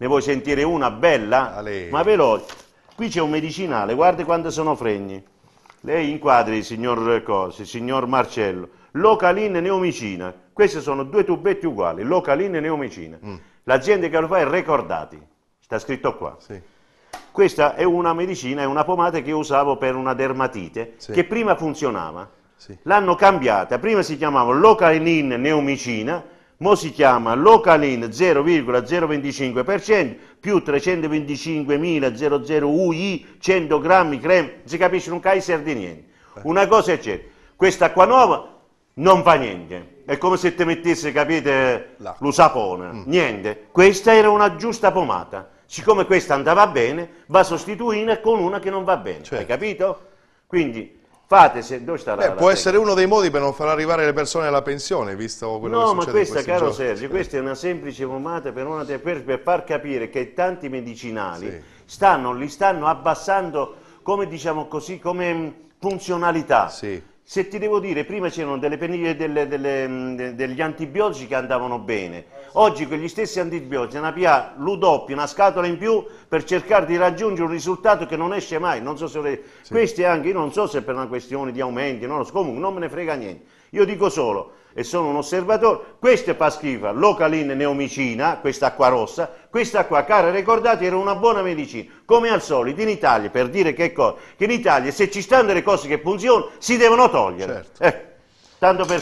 Ne vuoi sentire una bella? Ale. Ma veloce. Qui c'è un medicinale, guarda quante sono fregni. Lei inquadri il signor Cosi, signor Marcello. Localin neomicina. Questi sono due tubetti uguali, localin e neomicina. Mm. L'azienda che lo fa è Recordati, sta scritto qua. Sì. Questa è una medicina, è una pomata che io usavo per una dermatite, sì. che prima funzionava. Sì. L'hanno cambiata, prima si chiamava localin neomicina, Mo si chiama Localin 0,025% più 325.000 UI 100 grammi creme, si capisce non Kaiser di niente. Una cosa è certa, questa acqua nuova non fa niente, è come se ti mettesse, capite, lo sapone, mm. niente. Questa era una giusta pomata, siccome questa andava bene, va sostituita con una che non va bene, certo. hai capito? Quindi Fate, se, dove sta Beh, la, può la essere uno dei modi per non far arrivare le persone alla pensione, visto quello no, che succede No, ma questa, caro giorni. Sergio, questa è una semplice pomata per, una, per, per far capire che tanti medicinali sì. stanno, li stanno abbassando, come diciamo così, come mm, funzionalità. Sì. Se ti devo dire, prima c'erano delle peniglie delle, delle, mm, degli antibiotici che andavano bene, oggi quegli stessi antibiotici una via l'udoppio, una scatola in più per cercare di raggiungere un risultato che non esce mai. Non so se sì. Questi anche, io non so se per una questione di aumenti, non lo so, comunque non me ne frega niente. Io dico solo, e sono un osservatore, questa fa schifo, localin neomicina, questa acqua rossa, questa qua, cara ricordate era una buona medicina, come al solito in Italia, per dire che cosa, che in Italia se ci stanno le cose che funzionano si devono togliere. Certo. Eh, tanto per